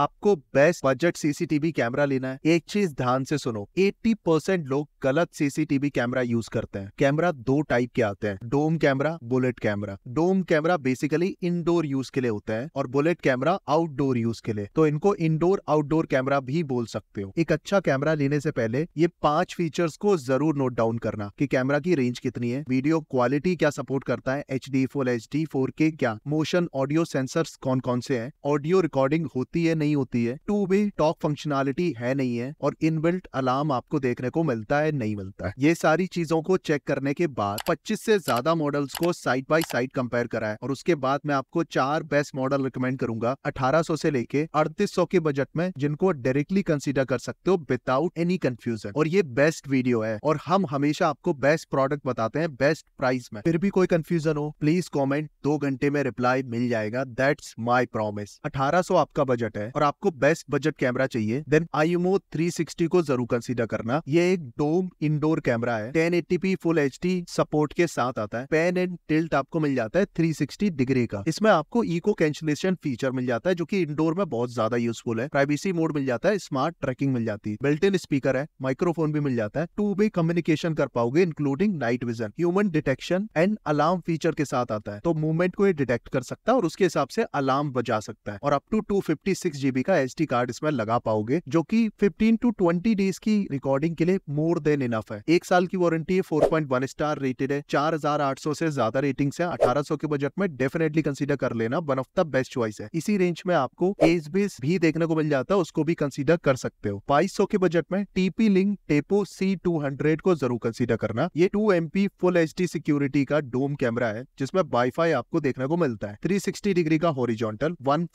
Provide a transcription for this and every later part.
आपको best budget CCTV camera लेना है एक चीज ध्यान से सुनो 80 परसेंट लोग गलत सीसीटीवी कैमरा यूज करते हैं कैमरा दो टाइप के आते हैं dome camera bullet camera dome camera basically indoor use के लिए होता है और बुलेट कैमरा आउटडोर यूज के लिए तो इनको इंडोर आउटडोर कैमरा भी बोल सकते हो एक अच्छा कैमरा लेने से पहले ये पांच फीचर्स को जरूर नोट डाउन करना की कैमरा की रेंज कितनी है वीडियो क्वालिटी क्या सपोर्ट करता है H D full H D four K क्या मोशन ऑडियो सेंसर कौन कौन से है ऑडियो रिकॉर्डिंग होती है नहीं होती है टू वे टॉक फंक्शनैलिटी है नहीं है और इनबिल्ट अलार्म आपको देखने को मिलता है नहीं मिलता है ये सारी चीजों को चेक करने के बाद 25 से ज्यादा मॉडल्स को साइड बाय साइड कंपेयर कराया और उसके बाद मैं आपको चार बेस्ट मॉडल रिकमेंड करूंगा अठारह से लेके अड़तीस के बजट में जिनको डायरेक्टली कंसिडर कर सकते हो विदाउट एनी कंफ्यूजन और ये बेस्ट वीडियो है और हम हमेशा आपको बेस्ट प्रोडक्ट बताते हैं बेस्ट प्राइस में फिर भी कोई कंफ्यूजन हो प्लीज कॉमेंट दो घंटे में रिप्लाई मिल जाएगा दैट्स माई प्रोमिस अठारह आपका बजट है और आपको बेस्ट बजट कैमरा चाहिए देन थ्री 360 को जरूर कंसीडर करना ये एक डोम इंडोर कैमरा है 1080p फुल एच सपोर्ट के साथ आता है पेन एंड टिल्ट आपको मिल जाता है 360 डिग्री का इसमें आपको इको कैंसिलेशन फीचर मिल जाता है जो की इंडोर में बहुत ज्यादा यूजफुल है प्राइवेसी मोड मिल जाता है स्मार्ट ट्रैकिंग मिल जाती है बिल्ट इन स्पीकर है माइक्रोफोन भी मिल जाता है टू वे कम्युनिकेशन कर पाओगे including night vision human detection and alarm feature के साथ आता है तो मूवमेंट को ये डिटेक्ट कर सकता है और उसके हिसाब से अलार्म बजा सकता है और up to two fifty six GB का एस कार्ड इसमें लगा पाओगे जो कि 15 टू 20 डेज की रिकॉर्डिंग के लिए मोर देन इनफ है एक साल की वारंटी है four point one star rated है चार हजार आठ सौ से ज्यादा रेटिंग है अठारह सौ के बजट में डेफिनेटली कंसिडर कर लेना one of the best choice है इसी रेंज में आपको एस बेस भी देखने को मिल जाता है उसको भी कंसिडर कर सकते हो बाईस के बजट में टीपी लिंक टेपो सी को जरूर कंसिडर करना ये two M P full H security का डोम कैमरा है जिसमें वाईफाई आपको देखने को मिलता है थ्री डिग्री का हॉरिजॉन्टल वन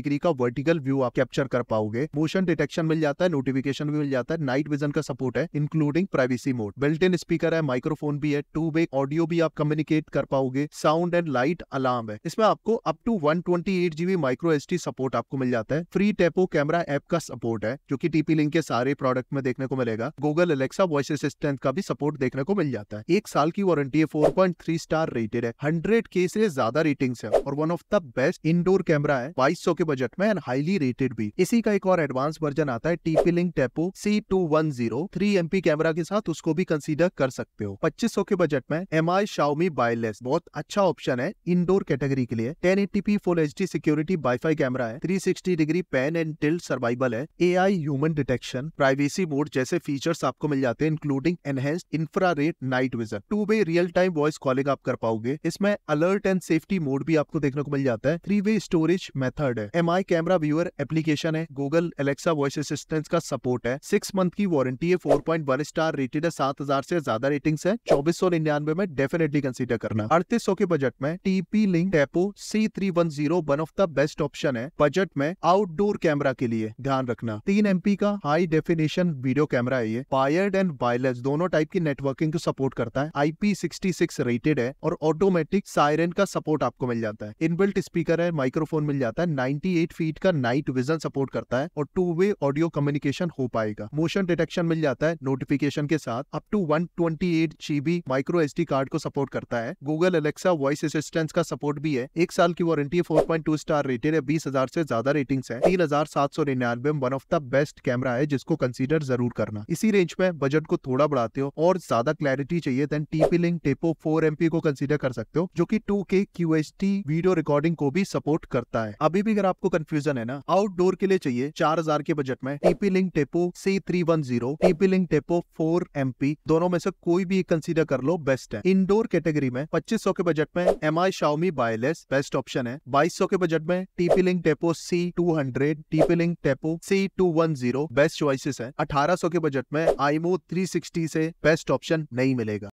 डिग्री का वर्टिकल व्यू व्यू आप कैप्चर कर पाओगे मोशन डिटेक्शन मिल जाता है नोटिफिकेशन भी मिल जाता है नाइट विजन का सपोर्ट है including privacy mode built in speaker है माइक्रोफोन भी है टू वे ऑडियो भी आप कम्युनिकेट कर पाओगे साउंड एंड लाइट अलार्म है इसमें आपको up to one twenty micro S support आपको मिल जाता है फ्री टेपो कैमरा ऐप का सपोर्ट है जो की टीपी लिंक के सारे प्रोडक्ट में देखने को मिलेगा गूगल एलेक्सा वॉइस असिस्टेंट का भी सपोर्ट देखने को मिल जाता है एक साल की वारंटी है four point three star rated है हंड्रेड के से ज्यादा रेटिंग्स है और one of the best indoor camera है बाईस के बजट में एंड हाईली रेटेड भी इसी का एक और एडवांस वर्जन आता है TP Link Tapo C two one zero three M P camera के साथ उसको भी कंसीडर कर सकते हो पच्चीस के बजट में एम आई शाउमी बायलेस बहुत अच्छा ऑप्शन है इनडोर कैटेगरी के लिए ten eighty P full H D security WiFi camera है three sixty degree pan and tilt survival है A I human detection privacy mode जैसे फीचर्स आपको मिल जाते हैं including enhance infrared night vision two way real time voice calling आप कर पाओगे इसमें अलर्ट एंड सेफ्टी मोड भी आपको देखने को मिल जाता है थ्री वे स्टोरेज मेथड है M I camera viewer application है गूगल एलेक्सा वॉइस असिस्टेंट का सपोर्ट है सिक्स मंथ की वारंटी है four point one star rated है सात हजार से ज्यादा रेटिंग है चौबीस सौ निन्यानवे में डेफिनेटली कंसिडर करना अड़तीस सौ के बजट में TP Link Tapo C three one zero one of the best option है बजट में आउटडोर कैमरा के लिए ध्यान रखना तीन एमपी का हाई डेफिनेशन वीडियो कैमरा है ये वायर्ड एंड वायरलेस दोनों टाइप की नेटवर्किंग को सपोर्ट करता है आईपी सिक्सटी सिक्स रेटेड है और ऑटोमेटिक सायरन का सपोर्ट आपको मिल जाता है इनबिल्ट स्पीकर है माइक्रोफोन मिल जाता है नाइनटी एट फीट का नाइट नाइट विजन सपोर्ट करता है और टू वे ऑडियो कम्युनिकेशन हो पाएगा मोशन डिटेक्शन मिल जाता है नोटिफिकेशन के साथ up to one twenty eight micro S D card को सपोर्ट करता है गूगल एलेक्सा वॉइस असिस्टेंस का सपोर्ट भी है एक साल की warranty four point two star rated है बीस हजार से ज्यादा रेटिंग है तीन हजार सात सौ निन्यानवे one of the best camera है जिसको कंसिडर जरूर करना इसी रेंज में बजट को थोड़ा बढ़ाते हो और ज्यादा क्लैरिटी चाहिए then TP Link Tapo four MP को कंसिडर कर सकते हो जो की two K Q H D video recording को भी सपोर्ट करता है अभी भी अगर आपको कंफ्यूजन है ना आउटडोर के लिए चाहिए चार हजार के बजट में TP Link Tapo C three one zero TP Link Tapo four M P दोनों में से कोई भी कंसीडर कर लो बेस्ट है इंडोर कैटेगरी में पच्चीस सौ के बजट में एम आई शाउमी बायलेस बेस्ट ऑप्शन है बाईस सौ के बजट में TP Link Tapo C two hundred TP Link Tapo C two one zero best choices है अठारह सौ के बजट में आईमो थ्री सिक्सटी से बेस्ट ऑप्शन नहीं मिलेगा